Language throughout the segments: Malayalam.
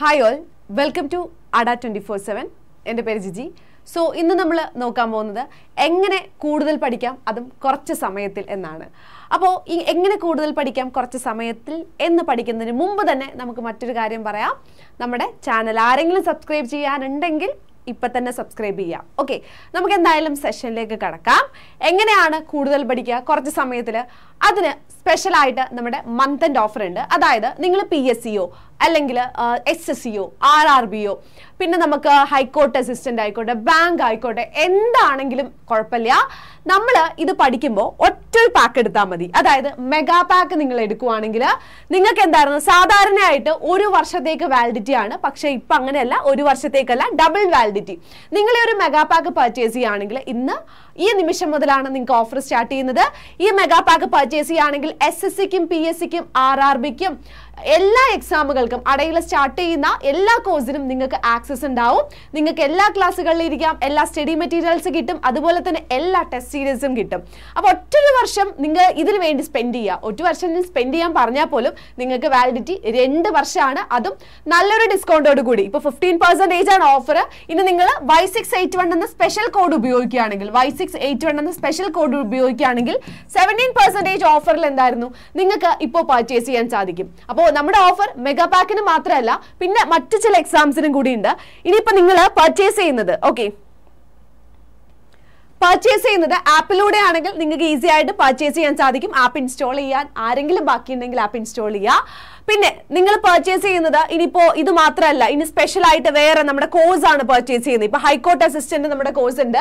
hi all welcome to Adda twenty four seven എൻ്റെ പേര് ജിജി സോ ഇന്ന് നമ്മൾ നോക്കാൻ പോകുന്നത് എങ്ങനെ കൂടുതൽ പഠിക്കാം അതും കുറച്ച് സമയത്തിൽ എന്നാണ് അപ്പോൾ ഈ എങ്ങനെ കൂടുതൽ പഠിക്കാം കുറച്ച് സമയത്തിൽ എന്ന് പഠിക്കുന്നതിന് മുമ്പ് തന്നെ നമുക്ക് മറ്റൊരു കാര്യം പറയാം നമ്മുടെ ചാനൽ ആരെങ്കിലും സബ്സ്ക്രൈബ് ചെയ്യാനുണ്ടെങ്കിൽ ഇപ്പം തന്നെ സബ്സ്ക്രൈബ് ചെയ്യാം ഓക്കെ നമുക്ക് എന്തായാലും സെഷനിലേക്ക് കടക്കാം എങ്ങനെയാണ് കൂടുതൽ പഠിക്കുക കുറച്ച് സമയത്തിൽ അതിന് സ്പെഷ്യലായിട്ട് നമ്മുടെ മന്ത് ആൻഡ് ഓഫർ ഉണ്ട് അതായത് നിങ്ങൾ പി എസ് സിയോ അല്ലെങ്കിൽ എസ് എസ് സിഒ ആർ ആർ ബിഒ പിന്നെ നമുക്ക് ഹൈക്കോർട്ട് അസിസ്റ്റന്റ് ആയിക്കോട്ടെ ബാങ്ക് ആയിക്കോട്ടെ എന്താണെങ്കിലും കുഴപ്പമില്ല നമ്മൾ ഇത് പഠിക്കുമ്പോൾ ഒറ്റൊരു പാക്ക് എടുത്താൽ മതി അതായത് മെഗാ പാക്ക് നിങ്ങൾ എടുക്കുവാണെങ്കിൽ നിങ്ങൾക്ക് എന്തായിരുന്നു സാധാരണയായിട്ട് ഒരു വർഷത്തേക്ക് വാലിഡിറ്റി ആണ് പക്ഷേ ഇപ്പം അങ്ങനെയല്ല ഒരു വർഷത്തേക്കല്ല ഡബിൾ വാലിഡിറ്റി നിങ്ങൾ ഒരു മെഗാ പാക്ക് പർച്ചേസ് ചെയ്യുകയാണെങ്കിൽ ഇന്ന് ഈ നിമിഷം മുതലാണ് നിങ്ങൾക്ക് ഓഫർ സ്റ്റാർട്ട് ചെയ്യുന്നത് ഈ മെഗാ പാക്ക് പർച്ചേസ് ചെയ്യുകയാണെങ്കിൽ എസ് എസ് സിക്കും പി എസ് സിക്കും ആർ ആർ ബിക്കും എല്ലാ എക്സാമുകൾക്കും അടയിൽ സ്റ്റാർട്ട് ചെയ്യുന്ന എല്ലാ കോഴ്സിനും നിങ്ങൾക്ക് ആക്സസ് ഉണ്ടാവും നിങ്ങൾക്ക് എല്ലാ ക്ലാസ്സുകളിലും ഇരിക്കാം എല്ലാ സ്റ്റഡി മെറ്റീരിയൽസ് കിട്ടും അതുപോലെ തന്നെ എല്ലാ ടെസ്റ്റ് സീരീസും കിട്ടും അപ്പോൾ ഒറ്റൊരു വർഷം നിങ്ങൾ ഇതിനു വേണ്ടി സ്പെൻഡ് ചെയ്യുക ഒറ്റ വർഷം സ്പെൻഡ് ചെയ്യാൻ പറഞ്ഞാൽ പോലും നിങ്ങൾക്ക് വാലിഡിറ്റി രണ്ട് വർഷമാണ് അതും നല്ലൊരു ഡിസ്കൗണ്ടോട് കൂടി ഇപ്പോൾ ഫിഫ്റ്റീൻ പെർസെൻറ്റേജ് ആണ് ഓഫർ ഇനി നിങ്ങൾ വൈ സിക്സ് എയ്റ്റ് വൺ എന്ന സ്പെഷ്യൽ കോഡ് ഉപയോഗിക്കുകയാണെങ്കിൽ വൈ സിക്സ് എയ്റ്റ് വൺ എന്ന സ്പെഷ്യൽ കോഡ് ഉപയോഗിക്കുകയാണെങ്കിൽ സെവൻറ്റീൻ പെർസെൻറ്റേജ് ഓഫറിൽ എന്തായിരുന്നു നിങ്ങൾക്ക് ഇപ്പോൾ പർച്ചേസ് ചെയ്യാൻ സാധിക്കും അപ്പോൾ നമ്മുടെ ഓഫർ മെഗാ പാക്കിന് മാത്രമല്ല പിന്നെ മറ്റു ചില എക്സാംസിനും കൂടി ഉണ്ട് ഇനിയിപ്പോൾ നിങ്ങൾ പർച്ചേസ് ചെയ്യുന്നത് ഓക്കെ പർച്ചേസ് ചെയ്യുന്നത് ആപ്പിലൂടെ ആണെങ്കിൽ നിങ്ങൾക്ക് ഈസി ആയിട്ട് പർച്ചേസ് ചെയ്യാൻ സാധിക്കും ആപ്പ് ഇൻസ്റ്റാൾ ചെയ്യാൻ ആരെങ്കിലും ബാക്കിയുണ്ടെങ്കിൽ ആപ്പ് ഇൻസ്റ്റാൾ ചെയ്യുക പിന്നെ നിങ്ങൾ പർച്ചേസ് ചെയ്യുന്നത് ഇനിയിപ്പോൾ ഇത് മാത്രമല്ല ഇനി സ്പെഷ്യൽ ആയിട്ട് വേറെ നമ്മുടെ കോഴ്സ് ആണ് പർച്ചേസ് ചെയ്യുന്നത് ഇപ്പോൾ ഹൈക്കോർട്ട് അസിസ്റ്റന്റ് നമ്മുടെ കോഴ്സ് ഉണ്ട്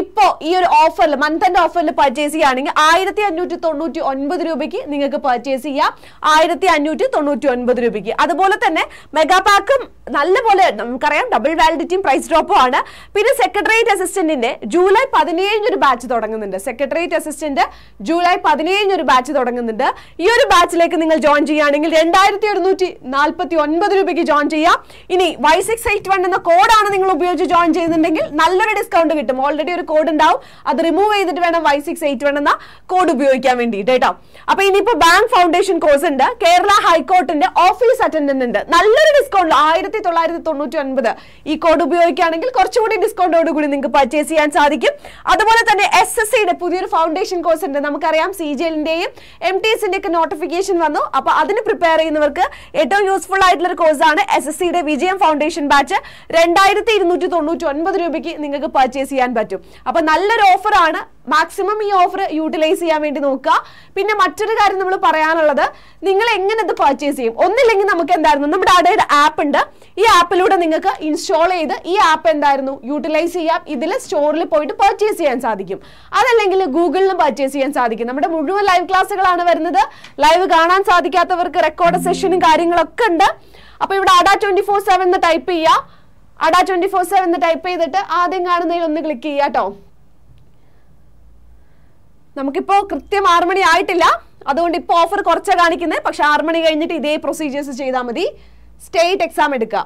ഇപ്പോൾ ഈ ഒരു ഓഫറിൽ മന്ത് ഓഫറിൽ പർച്ചേസ് ചെയ്യുകയാണെങ്കിൽ ആയിരത്തി അഞ്ഞൂറ്റി തൊണ്ണൂറ്റി ഒൻപത് രൂപയ്ക്ക് നിങ്ങൾക്ക് പർച്ചേസ് ചെയ്യാം ആയിരത്തി അഞ്ഞൂറ്റി തൊണ്ണൂറ്റി ഒൻപത് രൂപയ്ക്ക് അതുപോലെ തന്നെ മെഗാ പാക്കും നല്ലപോലെ നമുക്കറിയാം ഡബിൾ വാലിഡിറ്റിയും പ്രൈസ് ഡ്രോപ്പും ആണ് പിന്നെ സെക്രട്ടേറിയറ്റ് അസിസ്റ്റന്റിന്റെ ജൂലൈ പതിനഞ്ച് പതിനേഴിനൊരു ബാച്ച് തുടങ്ങുന്നുണ്ട് സെക്രട്ടേറിയറ്റ് അസിസ്റ്റന്റ് ജൂലൈ പതിനേഴിനൊരു ബാച്ച് തുടങ്ങുന്നുണ്ട് ഈ ഒരു ബാച്ചിലേക്ക് നിങ്ങൾ ജോയിൻ ചെയ്യുകയാണെങ്കിൽ രണ്ടായിരത്തി എഴുന്നൂറ്റി നാൽപ്പത്തി ഒൻപത് രൂപയ്ക്ക് ജോയിൻ ചെയ്യാം ഇനി വൈ സിക്സ് എയ്റ്റ് വൺ എന്ന കോഡാണ് നിങ്ങൾ ഉപയോഗിച്ച് ജോയിൻ ചെയ്യുന്നുണ്ടെങ്കിൽ നല്ലൊരു ഡിസ്കൗണ്ട് കിട്ടും ഓൾറെഡി ഒരു കോഡ് ഉണ്ടാവും അത് റിമൂവ് ചെയ്തിട്ട് വേണം വൈ സിക്സ് എയ്റ്റ് വൺ എന്ന കോഡ് ഉപയോഗിക്കാൻ വേണ്ടിയിട്ട് കേട്ടോ അപ്പൊ ഇനിയിപ്പോ ബാങ്ക് ഫൗണ്ടേഷൻ കോഴ്സ് ഉണ്ട് കേരള ഹൈക്കോർട്ടിന്റെ ഓഫീസ് അറ്റൻഡന്റ് ഉണ്ട് നല്ലൊരു ഡിസ്കൗണ്ട് ആയിരത്തി തൊള്ളായിരത്തി തൊണ്ണൂറ്റി ഒൻപത് ഈ കോഡ് ഉപയോഗിക്കുകയാണെങ്കിൽ കുറച്ചുകൂടി ഡിസ്കൗണ്ടോട് കൂടി നിങ്ങൾക്ക് പർച്ചേസ് ചെയ്യാൻ സാധിക്കും അതുപോലെ തന്നെ എസ് എസ് സിയുടെ പുതിയൊരു ഫൗണ്ടേഷൻ കോഴ്സ് ഉണ്ട് നമുക്കറിയാം സി ജി എല്ലിന്റെയും എം ടി എസിന്റെ ഒക്കെ നോട്ടിഫിക്കേഷൻ വന്നു അപ്പോൾ അതിന് പ്രിപ്പയർ ചെയ്യുന്നവർക്ക് ഏറ്റവും യൂസ്ഫുൾ ആയിട്ടുള്ള ഒരു കോഴ്സാണ് എസ് എസ് സിയുടെ വിജയം ഫൗണ്ടേഷൻ ബാച്ച് രണ്ടായിരത്തി ഇരുന്നൂറ്റി തൊണ്ണൂറ്റി ഒൻപത് രൂപയ്ക്ക് നിങ്ങൾക്ക് പർച്ചേസ് ചെയ്യാൻ പറ്റും അപ്പോൾ നല്ലൊരു ഓഫറാണ് മാക്സിമം ഈ ഓഫർ യൂട്ടിലൈസ് ചെയ്യാൻ വേണ്ടി നോക്കുക പിന്നെ മറ്റൊരു കാര്യം നമ്മൾ പറയാനുള്ളത് നിങ്ങൾ എങ്ങനെ ഇത് പർച്ചേസ് ചെയ്യും ഒന്നില്ലെങ്കിൽ നമുക്ക് എന്തായിരുന്നു നമ്മുടെ അവിടെ ഒരു ആപ്പ് ഉണ്ട് ഈ ആപ്പിലൂടെ നിങ്ങൾക്ക് ഇൻസ്റ്റാൾ ചെയ്ത് ഈ ആപ്പ് എന്തായിരുന്നു യൂട്ടിലൈസ് ചെയ്യാം ഇതിൽ സ്റ്റോറിൽ പോയിട്ട് പർച്ചേസ് ചെയ്യാൻ സാധിക്കും അതല്ലെങ്കിൽ ഗൂഗിളിലും പർച്ചേസ് ചെയ്യാൻ സാധിക്കും നമ്മുടെ മുഴുവൻ ലൈവ് ക്ലാസ്സുകളാണ് വരുന്നത് ലൈവ് കാണാൻ സാധിക്കാത്തവർക്ക് റെക്കോർഡ് സെഷനും കാര്യങ്ങളൊക്കെ ഉണ്ട് അപ്പോൾ ഇവിടെ അഡാ ട്വന്റി ഫോർ സെവൻ എന്ന് ടൈപ്പ് ചെയ്യുക അഡാ ട്വന്റി ഫോർ സെവൻ എന്ന് ടൈപ്പ് ചെയ്തിട്ട് ആദ്യം കാണുന്നതിൽ ഒന്ന് ക്ലിക്ക് ചെയ്യാം കേട്ടോ നമുക്കിപ്പോൾ കൃത്യം ആറു മണി ആയിട്ടില്ല അതുകൊണ്ട് ഇപ്പോൾ ഓഫർ കുറച്ചാണ് കാണിക്കുന്നത് പക്ഷേ ആറു മണി കഴിഞ്ഞിട്ട് ഇതേ പ്രൊസീജിയേഴ്സ് ചെയ്താൽ മതി സ്റ്റേറ്റ് എക്സാം എടുക്കുക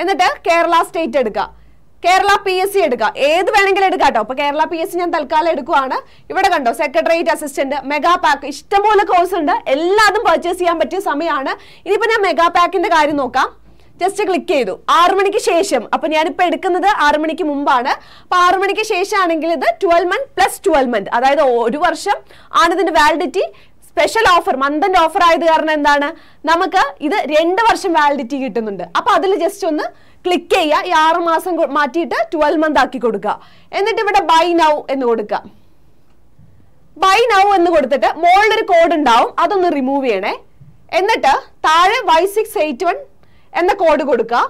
എന്നിട്ട് കേരള സ്റ്റേറ്റ് എടുക്കുക കേരള പി എസ് സി എടുക്കുക ഏത് വേണമെങ്കിലും എടുക്കാം കേട്ടോ അപ്പൊ കേരള പി എസ് സി ഞാൻ തൽക്കാലം എടുക്കുവാണ് ഇവിടെ കണ്ടോ സെക്രട്ടേറിയറ്റ് അസിസ്റ്റന്റ് മെഗാ പാക്ക് ഇഷ്ടംപോലെ കോഴ്സ് ഉണ്ട് എല്ലാതും പർച്ചേസ് ചെയ്യാൻ പറ്റിയ സമയമാണ് ഇനിയിപ്പോ ഞാൻ മെഗാ പാക്കിന്റെ കാര്യം നോക്കാം ജസ്റ്റ് ക്ലിക്ക് ചെയ്തു ആറു മണിക്ക് ശേഷം അപ്പൊ ഞാനിപ്പോ എടുക്കുന്നത് ആറു മണിക്ക് മുമ്പാണ് അപ്പൊ ആറു മണിക്ക് ശേഷമാണെങ്കിൽ ഇത് twelve month plus twelve month അതായത് ഒരു വർഷം ആണ് ഇതിന്റെ വാലിഡിറ്റി സ്പെഷ്യൽ ഓഫർ മന്തന്റെ ഓഫർ ആയത് കാരണം എന്താണ് നമുക്ക് ഇത് രണ്ട് വർഷം വാലിഡിറ്റി കിട്ടുന്നുണ്ട് അപ്പൊ അതിൽ ജസ്റ്റ് ഒന്ന് ക്ലിക്ക് ചെയ്യുക ഈ ആറ് മാസം മാറ്റിയിട്ട് ട്വൽവ് മന്ത് ആക്കി കൊടുക്കുക എന്നിട്ട് ഇവിടെ ബൈ നൗ എന്ന് കൊടുക്കുക ബൈ നൗ എന്ന് കൊടുത്തിട്ട് ഒരു കോഡ് ഉണ്ടാവും അതൊന്ന് റിമൂവ് ചെയ്യണേ എന്നിട്ട് താഴെ വൈ സിക്സ് എയ്റ്റ് വൺ എന്ന കോഡ് കൊടുക്കുക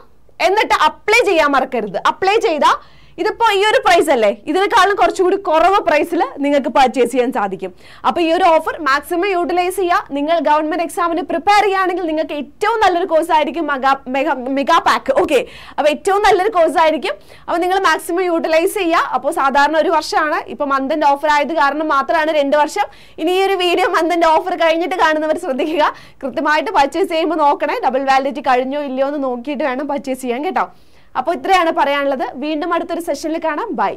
എന്നിട്ട് അപ്ലൈ ചെയ്യാൻ മറക്കരുത് അപ്ലൈ ചെയ്താൽ ഇതിപ്പോ ഈ ഒരു പ്രൈസ് അല്ലേ ഇതിനേക്കാളും കുറച്ചുകൂടി കുറവ് പ്രൈസിൽ നിങ്ങൾക്ക് പർച്ചേസ് ചെയ്യാൻ സാധിക്കും അപ്പോൾ ഈ ഒരു ഓഫർ മാക്സിമം യൂട്ടിലൈസ് ചെയ്യുക നിങ്ങൾ ഗവൺമെന്റ് എക്സാമിന് പ്രിപ്പയർ ചെയ്യുകയാണെങ്കിൽ നിങ്ങൾക്ക് ഏറ്റവും നല്ലൊരു കോഴ്സ് ആയിരിക്കും mega mega mega pack okay അപ്പോൾ ഏറ്റവും നല്ലൊരു കോഴ്സ് ആയിരിക്കും അപ്പോൾ നിങ്ങൾ മാക്സിമം യൂട്ടിലൈസ് ചെയ്യുക അപ്പോൾ സാധാരണ ഒരു വർഷമാണ് ഇപ്പോൾ മന്തിൻ്റെ ഓഫർ ആയത് കാരണം മാത്രമാണ് രണ്ട് വർഷം ഇനി ഈ ഒരു വീഡിയോ മന്തിൻ്റെ ഓഫർ കഴിഞ്ഞിട്ട് കാണുന്നവർ ശ്രദ്ധിക്കുക കൃത്യമായിട്ട് പർച്ചേസ് ചെയ്യുമ്പോൾ നോക്കണേ ഡബിൾ വാലിഡിറ്റി കഴിഞ്ഞോ ഇല്ലയോ എന്ന് നോക്കിയിട്ട് വേണം പർച്ചേസ് ചെയ്യാൻ കേട്ടോ അപ്പോൾ ഇത്രയാണ് പറയാനുള്ളത് വീണ്ടും അടുത്തൊരു സെഷനിൽ കാണാം ബൈ